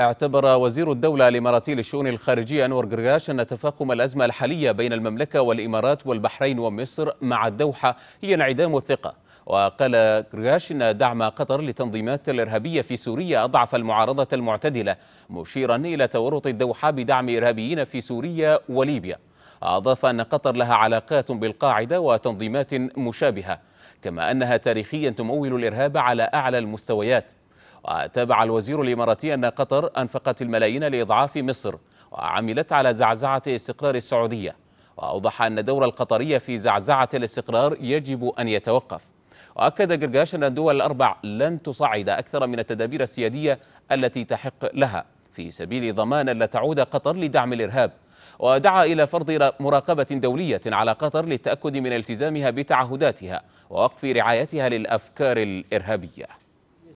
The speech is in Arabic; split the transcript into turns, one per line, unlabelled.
اعتبر وزير الدولة الإماراتي للشؤون الخارجية أنور قرقاش أن تفاقم الأزمة الحالية بين المملكة والإمارات والبحرين ومصر مع الدوحة هي انعدام الثقة وقال قرقاش أن دعم قطر لتنظيمات الإرهابية في سوريا أضعف المعارضة المعتدلة مشيرا إلى تورط الدوحة بدعم إرهابيين في سوريا وليبيا أضاف أن قطر لها علاقات بالقاعدة وتنظيمات مشابهة كما أنها تاريخيا تمول الإرهاب على أعلى المستويات وتابع الوزير الإماراتي أن قطر أنفقت الملايين لإضعاف مصر وعملت على زعزعة استقرار السعودية وأوضح أن دور القطرية في زعزعة الاستقرار يجب أن يتوقف وأكد جرجاش أن الدول الأربع لن تصعد أكثر من التدابير السيادية التي تحق لها في سبيل ضمان لا تعود قطر لدعم الإرهاب ودعا إلى فرض مراقبة دولية على قطر للتأكد من التزامها بتعهداتها ووقف رعايتها للأفكار الإرهابية